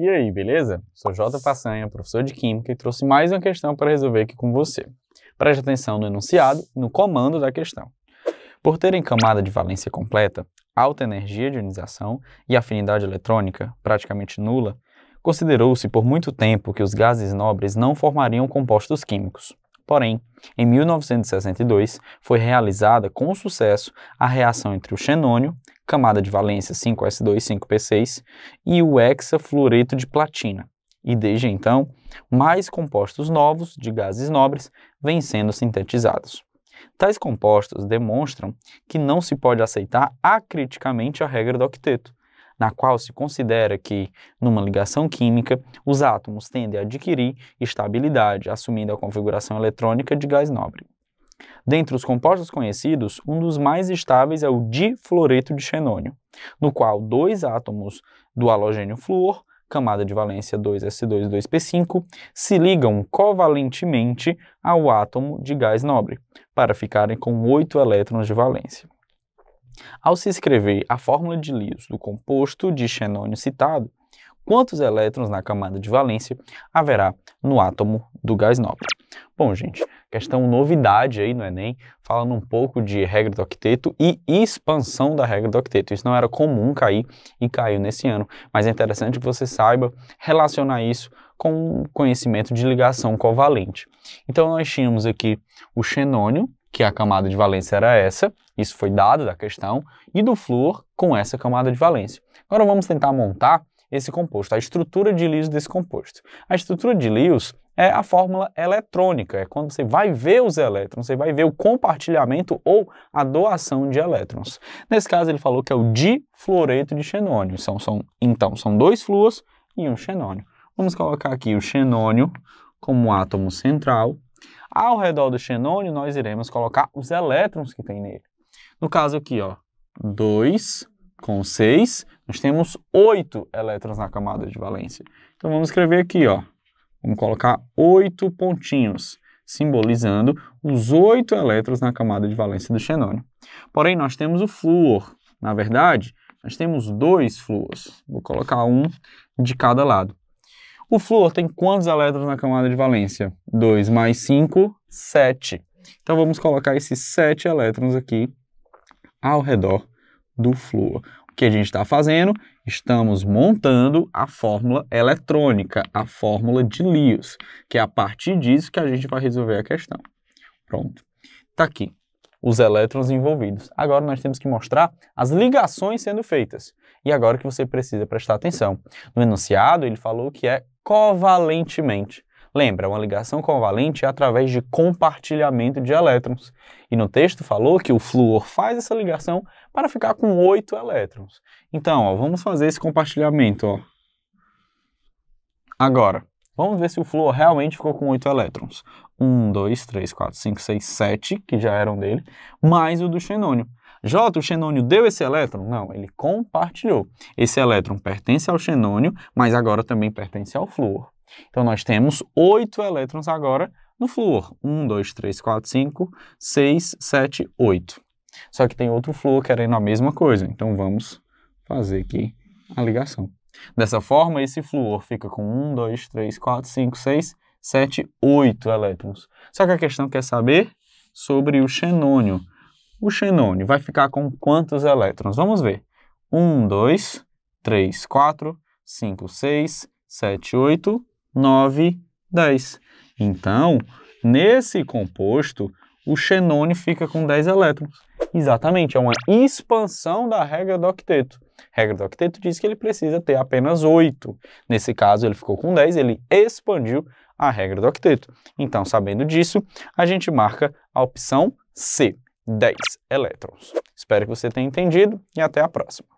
E aí, beleza? Sou J. Façanha, professor de Química, e trouxe mais uma questão para resolver aqui com você. Preste atenção no enunciado e no comando da questão. Por terem camada de valência completa, alta energia de ionização e afinidade eletrônica praticamente nula, considerou-se por muito tempo que os gases nobres não formariam compostos químicos. Porém, em 1962 foi realizada com sucesso a reação entre o xenônio, camada de valência 5S2, 5P6 e o hexafluoreto de platina. E desde então, mais compostos novos de gases nobres vêm sendo sintetizados. Tais compostos demonstram que não se pode aceitar acriticamente a regra do octeto, na qual se considera que, numa ligação química, os átomos tendem a adquirir estabilidade, assumindo a configuração eletrônica de gás nobre. Dentre os compostos conhecidos, um dos mais estáveis é o difloreto de xenônio, no qual dois átomos do halogênio flúor, camada de valência 2s2 2p5, se ligam covalentemente ao átomo de gás nobre, para ficarem com oito elétrons de valência. Ao se escrever a fórmula de Lewis do composto de xenônio citado, quantos elétrons na camada de valência haverá no átomo do gás nobre? Bom, gente, questão novidade aí no Enem, falando um pouco de regra do octeto e expansão da regra do octeto. Isso não era comum cair e caiu nesse ano, mas é interessante que você saiba relacionar isso com conhecimento de ligação covalente. Então, nós tínhamos aqui o xenônio, que a camada de valência era essa, isso foi dado da questão, e do flúor com essa camada de valência. Agora vamos tentar montar esse composto, a estrutura de Lewis desse composto. A estrutura de Lewis é a fórmula eletrônica, é quando você vai ver os elétrons, você vai ver o compartilhamento ou a doação de elétrons. Nesse caso, ele falou que é o difluoreto de xenônio. São, são, então, são dois flúors e um xenônio. Vamos colocar aqui o xenônio como um átomo central. Ao redor do xenônio, nós iremos colocar os elétrons que tem nele. No caso aqui, ó, 2 com 6, nós temos 8 elétrons na camada de valência. Então vamos escrever aqui, ó. Vamos colocar 8 pontinhos, simbolizando os 8 elétrons na camada de valência do xenônio. Porém, nós temos o flúor. Na verdade, nós temos dois flúors. Vou colocar um de cada lado. O flúor tem quantos elétrons na camada de valência? 2 mais 5, 7. Então vamos colocar esses 7 elétrons aqui ao redor do flúor. O que a gente está fazendo? Estamos montando a fórmula eletrônica, a fórmula de Lewis, que é a partir disso que a gente vai resolver a questão. Pronto. Está aqui os elétrons envolvidos. Agora nós temos que mostrar as ligações sendo feitas. E agora que você precisa prestar atenção. No enunciado, ele falou que é covalentemente. Lembra, uma ligação covalente é através de compartilhamento de elétrons. E no texto falou que o flúor faz essa ligação para ficar com oito elétrons. Então, ó, vamos fazer esse compartilhamento. Ó. Agora, vamos ver se o flúor realmente ficou com oito elétrons. 1, 2, 3, 4, 5, 6, 7, que já eram dele, mais o do xenônio. J, o xenônio deu esse elétron? Não, ele compartilhou. Esse elétron pertence ao xenônio, mas agora também pertence ao flúor. Então nós temos 8 elétrons agora no flúor. 1, 2, 3, 4, 5, 6, 7, 8. Só que tem outro flúor querendo a mesma coisa. Então vamos fazer aqui a ligação. Dessa forma, esse flúor fica com 1, 2, 3, 4, 5, 6, 7, 8 elétrons. Só que a questão quer saber sobre o xenônio. O xenônio vai ficar com quantos elétrons? Vamos ver. 1, 2, 3, 4, 5, 6, 7, 8, 9, 10. Então, nesse composto, o xenone fica com 10 elétrons. Exatamente, é uma expansão da regra do octeto. A regra do octeto diz que ele precisa ter apenas 8. Nesse caso, ele ficou com 10, ele expandiu a regra do octeto. Então, sabendo disso, a gente marca a opção C, 10 elétrons. Espero que você tenha entendido e até a próxima.